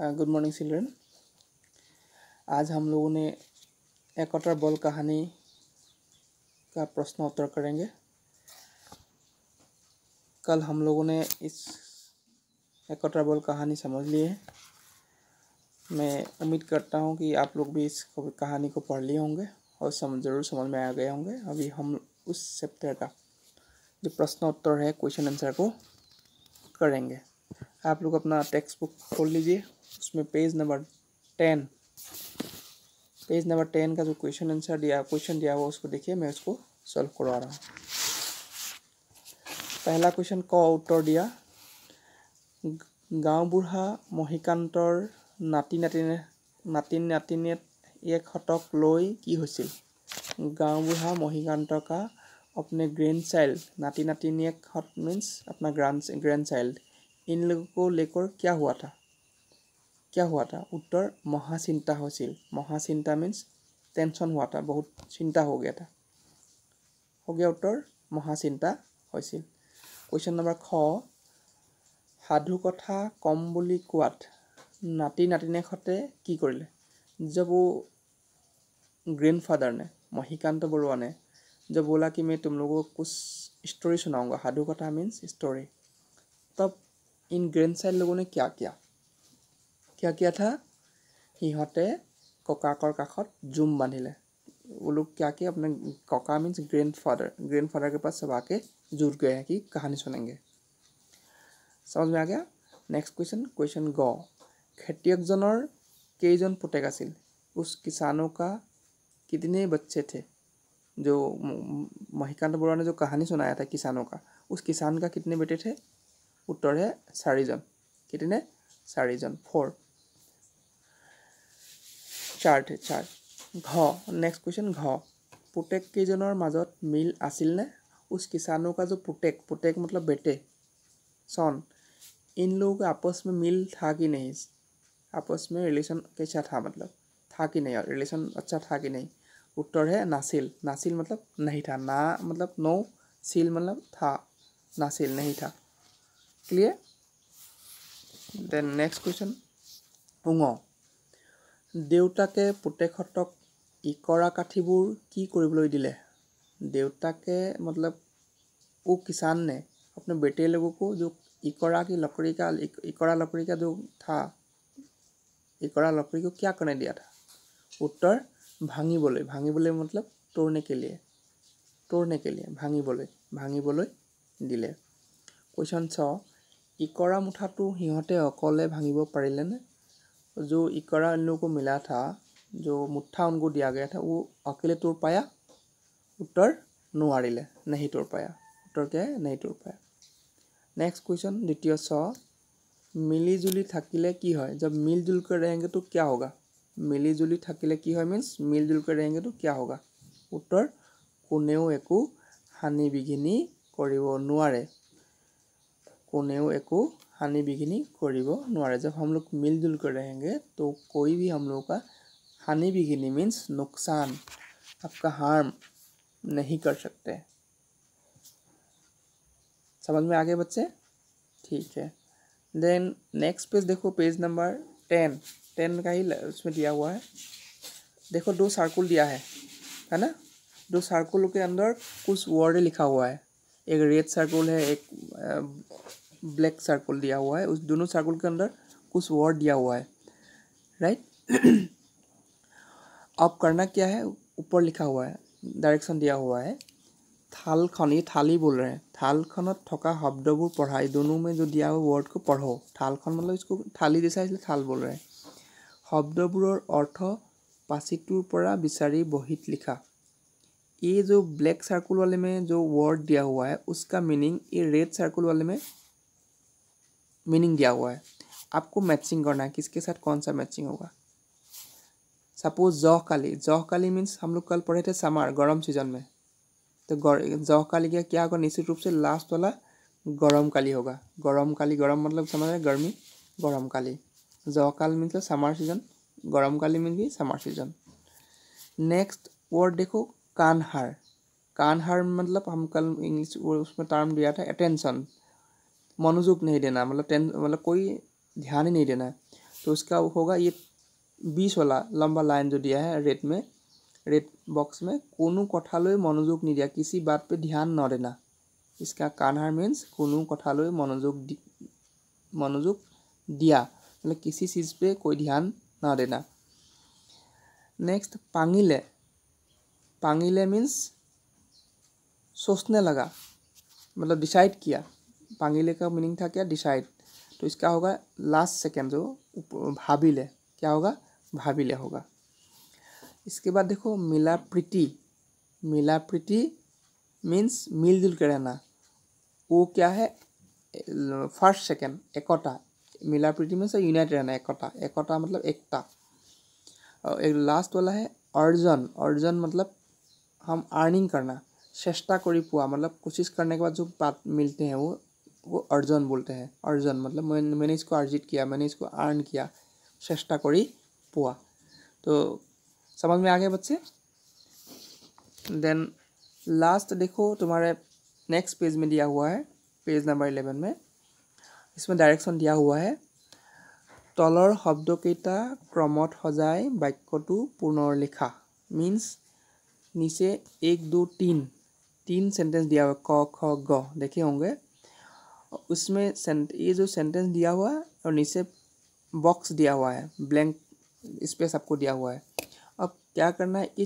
good morning children आज हम लोगों ने एक अटर बॉल कहानी का प्रश्न उत्तर करेंगे कल हम लोगों ने इस एक अटर बॉल कहानी समझ ली है मैं उम्मीद करता हूँ कि आप लोग भी इस कहानी को पढ़ लिए होंगे और समझ ज़रूर समझ में आ गए होंगे अभी हम उस चैप्टर का जो प्रश्नोत्तर है क्वेश्चन आंसर को करेंगे आप लोग अपना टेक्स्ट बुक खोल लीजिए उसमें page number ten page number ten का जो क्वेश्चन आंसर दिया क्वेश्चन दिया हुआ उसको देखिए मैं उसको सॉल्व करवा रहा हूँ पहला क्वेश्चन क उत्तर दिया गाँव बुढ़ा महिकान्तर नाति नाति नाति नाति एक हतक ली गाँव बुढ़ा महिकान्त का अपने ग्रेन चाइल्ड नाति नाति एक मीन्स अपना ग्रांड ग्रेन चाइल्ड इन लोगों को लेकर क्या हुआ था কিয় হোৱা হোৱাটা উত্তৰ মহা চিন্তা হৈছিল মহা চিন্তা মিনছ টেনশ্যন হোৱাটা বহুত চিন্তা হ'ব এটা হ'গে উত্তৰ মহা চিন্তা হৈছিল কুৱেশ্যন নম্বৰ খ সাধুকথা কম বুলি কোৱাত নাতি নাতিনীয়েকহঁতে কি কৰিলে জবু গ্ৰীণ ফাদাৰ নে মহিকান্ত বৰুৱা নে জবোলা কিমে তোমালোকক কুচ ষ্টৰি শুনাওঁগা সাধুকথা মিনছ ষ্টৰি তব ইন গ্ৰেণ্ড চাইল লগোনে কিয় কিয়া क्या किया था सीते ककर का जुम बांधिले वो लोग क्या किया अपने कका means grandfather grandfather के पास सब आके जुड़ गए हैं कि कहानी सुनेंगे समझ में आ गया नेक्स्ट क्वेश्चन क्वेश्चन ग খেতিয়কজনৰ कई जन पुतेक उस किसानों का कितने बच्चे थे जो महिकांत बड़ा ने जो कहानी सुनाया था किसानों का उस किसान का कितने बेटे थे उत्तर है चार कितने चार फोर चार्ट চাৰ্ট घ नेक्स्ट क्वेश्चन घ পুতেক কেইজনৰ मजद मिल आने उस किसानों का जो पुतेक পুতেক मतलब बेटे सन इन लोगों का आपस में मिल था कि नहीं आपस में रिलेशन कैसा था मतलब था कि नहीं रिलेशन अच्छा था कि नहीं उत्तर है नासिल नासिल मतलब नहीं था ना मतलब नो सील मतलब था नासिल नहीं था क्लियर देन नेक्स्ट क्वेश्चन उंगो দেউতাকে পুতেকহঁতক ইকৰা কাঠিবোৰ কি কৰিবলৈ দিলে দেউতাকে মতলব ও কিষাণ নে আপুনি বেটেৰী লগকো যোগ ইকৰা কি লকৰিকা ইকৰা লকৰিকা যোগ থা ইকৰা লকৰিকো কিয় কণে দিয়া থা উত্তৰ ভাঙিবলৈ ভাঙিবলৈ মতলব তোৰণেকেলিয়ে তোৰণেকেলিয়ে ভাঙিবলৈ ভাঙিবলৈ দিলে কুৱেশ্যন চ ইকৰা মুঠাটো সিহঁতে অকলে ভাঙিব পাৰিলেনে जो इकड़ा अन्नु को मिला था जो मुठा उनको दिया गया था वो अकेले तोड़ पाया उत्तर नारे नहीं तोड़ पाया उत्तर क्या है नहीं तोड़ पाया नेक्स्ट क्वेश्चन द्वितीय स मिलीजुली थकिले की है जब मिलजुल कर रहेंगे तो क्या होगा मिलीजुली थकिले की है मीन्स मिलजुल कर रहेंगे तो क्या होगा उत्तर कने हानि विघिनी नारे कने हानि विघिनी करे जब हम लोग मिलजुल कर रहेंगे तो कोई भी हम लोग का हानि बिघिनी मीन्स नुकसान आपका हार्म नहीं कर सकते समझ में आगे बच्चे ठीक है देन नेक्स्ट पेज देखो पेज नंबर टेन टेन का ही उसमें दिया हुआ है देखो दो सर्कुल दिया है है ना दो सर्कुल के अंदर कुछ वर्ड लिखा हुआ है एक रेड सर्कुल है एक ब्लैक सर्कल दिया हुआ है उस दोनों सर्कल के अंदर कुछ वर्ड दिया हुआ है राइट अब करना क्या है ऊपर लिखा हुआ है डायरेक्शन दिया हुआ है थाल खन ये थाली बोल रहे हैं थाल खन थका शब्दबूर पढ़ा दोनों में जो दिया हुआ वर्ड को पढ़ो थाल खन मतलब इसको थाली जैसा इसलिए थाल बोल रहे हैं शब्दबूर अर्थ পাঁচিটোৰ विचारी बहित लिखा ये जो ब्लैक सर्कल वाले में जो वर्ड दिया हुआ है उसका मीनिंग ये रेड सर्कल वाले में मीनिंग दिया हुआ है आपको मैचिंग करना है किसके साथ कौन सा मैचिंग होगा सपोज जौहकाली काली मीन्स हम लोग कल पढ़े थे समर गर्म सीजन में तो जौहकाली का क्या होगा निश्चित रूप से लास्ट वाला गर्म काली होगा गर्म काली गर्म मतलब समझ रहे गर्मी गर्म काली काल मीन्स समर सीजन गर्म काली मीन्स भी समर सीजन नेक्स्ट वर्ड देखो कानहार कानहार मतलब हम कल इंग्लिश उसमें टर्म दिया था अटेंशन मनोजोग नहीं देना मतलब टें मतलब कोई ध्यान ही नहीं देना है तो उसका होगा ये बीस वाला लंबा लाइन जो दिया है रेड में रेड बॉक्स में कोनो कथालय नहीं दिया किसी बात पे ध्यान न देना इसका कान्हार मीन्स कोनो लो मनोजोग मनोजोग दिया मतलब किसी चीज़ पे कोई ध्यान ना देना नेक्स्ट पांगिले पांगिले मीन्स सोचने लगा मतलब डिसाइड किया पांगिले का मीनिंग था क्या डिसाइड तो इसका होगा लास्ट सेकेंड जो भाभीले क्या होगा भाभीले होगा इसके बाद देखो मिला प्रीति मिला प्रीति मीन्स मिलजुल के रहना वो क्या है फर्स्ट सेकेंड एकता मिला प्रीति मीन्स यूनाइट रहना एकता एकता मतलब एकता और एक लास्ट वाला है अर्जन अर्जन मतलब हम अर्निंग करना चेष्टा करी पुआ मतलब कोशिश करने के बाद जो बात मिलते हैं वो वो अर्जन बोलते हैं अर्जन मतलब मैं, मैंने इसको अर्जित किया मैंने इसको अर्न किया चेष्टा करी पुआ तो समझ में आ गए बच्चे देन लास्ट देखो तुम्हारे नेक्स्ट पेज में दिया हुआ है पेज नंबर इलेवन में इसमें डायरेक्शन दिया हुआ है তলৰ শব্দকেইটা ক্ৰমত সজাই বাক্যটো পুনৰ লিখা मीन्स नीचे एक दो तीन तीन सेंटेंस दिया हुआ क ख ग देखे होंगे उसमें सेंट ये जो सेंटेंस दिया हुआ है और नीचे बॉक्स दिया हुआ है ब्लैंक स्पेस आपको दिया हुआ है अब क्या करना है ये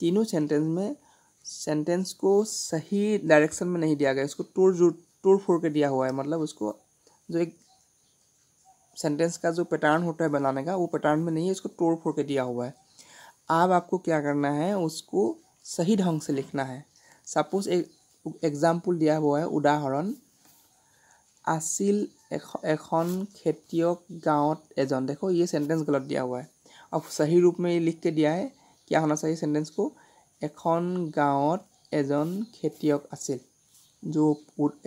तीनों सेंटेंस में सेंटेंस को सही डायरेक्शन में नहीं दिया गया इसको टूर जो टूर फोड़ के दिया हुआ है मतलब उसको जो एक सेंटेंस का जो पैटर्न होता है बनाने का वो पैटर्न में नहीं है इसको तोड़ फोड़ के दिया हुआ है अब आपको क्या करना है उसको सही ढंग से लिखना है सपोज एक एग्जाम्पल दिया हुआ है उदाहरण আছিল এখন খেতিয়ক গাঁৱত এজন দেখো ই চেণ্টেঞ্চ গলত দিয়া হোৱা আৰু চাহী ৰূপ মে লিখকে দিয়া হে কিয়া হোৱা চাহী চেণ্টেঞ্চটো এখন গাঁৱত এজন খেতিয়ক আছিল যো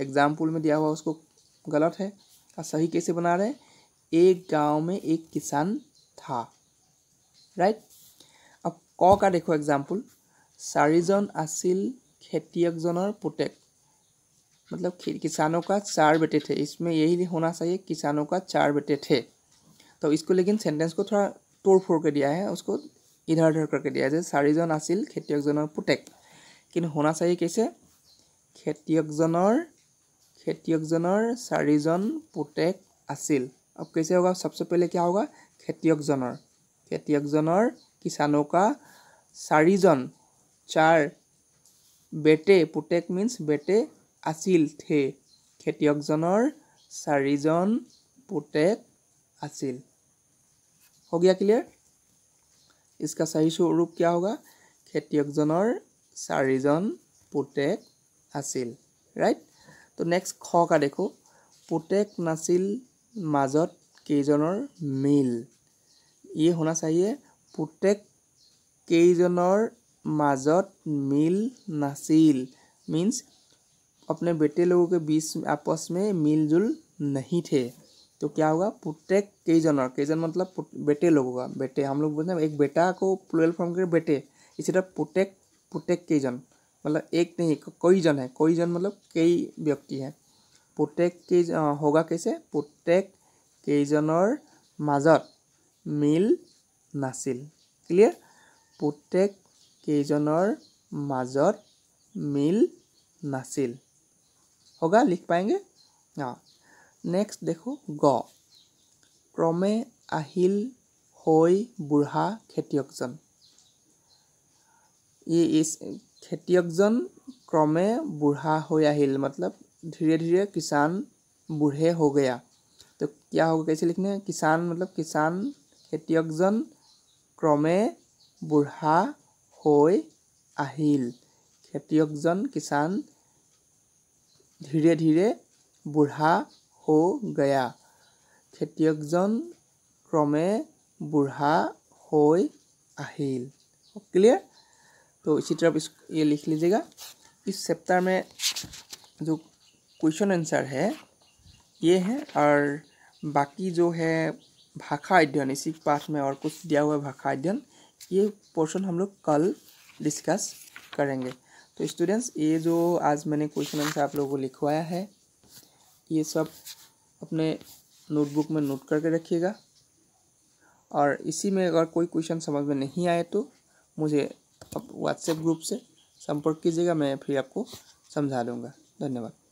এগ্জাম্পল মে দিয়া হোৱা উচ গলত হে চাহী কেছে বনা ৰে এই গাঁও মে এক কিষান থা ৰাইট আৰু ক কা দেখো এগ্জাম্পল চাৰিজন আছিল খেতিয়কজনৰ পুতেক मतलब किसानों का चार बेटे थे इसमें यही होना चाहिए किसानों का चार बेटे थे तो इसको लेकिन सेंटेंस को थोड़ा तोड़ फोड़ कर दिया है उसको इधर उधर करके दिया है जैसे आसिल আছিল খেতিয়কজনৰ পুতেক होना चाहिए कैसे কৈছে খেতিয়কজনৰ খেতিয়কজনৰ চাৰিজন পুতেক আছিল अब कैसे होगा सबसे पहले क्या होगा খেতিয়কজনৰ খেতিয়কজনৰ किसानों का চাৰিজন चार बेटे पुटेक मीन्स बेटे আছিল থে খেতিয়কজনৰ চাৰিজন পুতেক আছিল হ' গিয়া ক্লিয়াৰ ইচকা চাৰিচু ৰূপ কিয় হ'ব খেতিয়কজনৰ চাৰিজন পুতেক আছিল ৰাইট তো নেক্সট খকা দেখোঁ পুতেক নাছিল মাজত কেইজনৰ মিল ই শুনা চাহিয়ে পুতেক কেইজনৰ মাজত মিল নাছিল মিনছ अपने बेटे लोगों के बीच आपस में मिलजुल नहीं थे तो क्या होगा पुट्रेक कई जन मतलब बेटे लोगों का बेटे हम लोग बोलते हैं एक बेटा को प्लोल फॉर्म के बेटे इसी तरह पुटेक पुटेक जन मतलब एक नहीं कोई जन है कोई जन मतलब कई व्यक्ति हैं पुटेक के होगा कैसे पुटेक केजनर মাজত মিল নাছিল ক্লিয়াৰ প্ৰত্যেক কেইজনৰ मजर मिल नासिल होगा लिख पाएंगे हाँ नेक्स्ट देखो ग ক্ৰমে আহিল হৈ বুঢ়া খেতিয়কজন ই ইজ খেতিয়কজন ক্ৰমে বুঢ়া হৈ আহিল মতলব ধীৰে ধীৰে কিষাণ বুঢ়ে হৈ গয়া তো কিয়া হৈ গৈছে লিখনে কিষাণ মতলব কিষাণ খেতিয়কজন ক্ৰমে বুঢ়া হৈ আহিল খেতিয়কজন কিষাণ धीरे धीरे बुढ़ा हो गया খেতিয়কজন क्रमे বুঢ়া हो आहिल क्लियर तो इसी तरह इस ये लिख लीजिएगा इस चैप्टर में जो क्वेश्चन आंसर है ये है और बाकी जो है भाषा अध्ययन इसी पाठ में और कुछ दिया हुआ भाषा अध्ययन ये पोर्शन हम लोग कल डिस्कस करेंगे तो स्टूडेंट्स ये जो आज मैंने क्वेश्चन आंसर आप लोगों को लिखवाया है ये सब अपने नोटबुक में नोट करके रखिएगा और इसी में अगर कोई क्वेश्चन समझ में नहीं आए तो मुझे व्हाट्सएप ग्रुप से संपर्क कीजिएगा मैं फिर आपको समझा दूँगा धन्यवाद